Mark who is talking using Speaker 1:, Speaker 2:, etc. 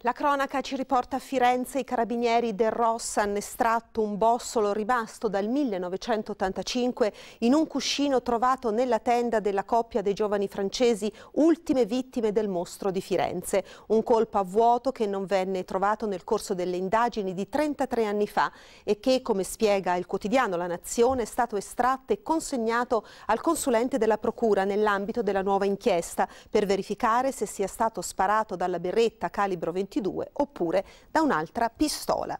Speaker 1: La cronaca ci riporta a Firenze i carabinieri del Rossa hanno estratto un bossolo rimasto dal 1985 in un cuscino trovato nella tenda della coppia dei giovani francesi ultime vittime del mostro di Firenze. Un colpo a vuoto che non venne trovato nel corso delle indagini di 33 anni fa e che, come spiega il quotidiano La Nazione, è stato estratto e consegnato al consulente della Procura nell'ambito della nuova inchiesta per verificare se sia stato sparato dalla berretta calibro 21 oppure da un'altra pistola.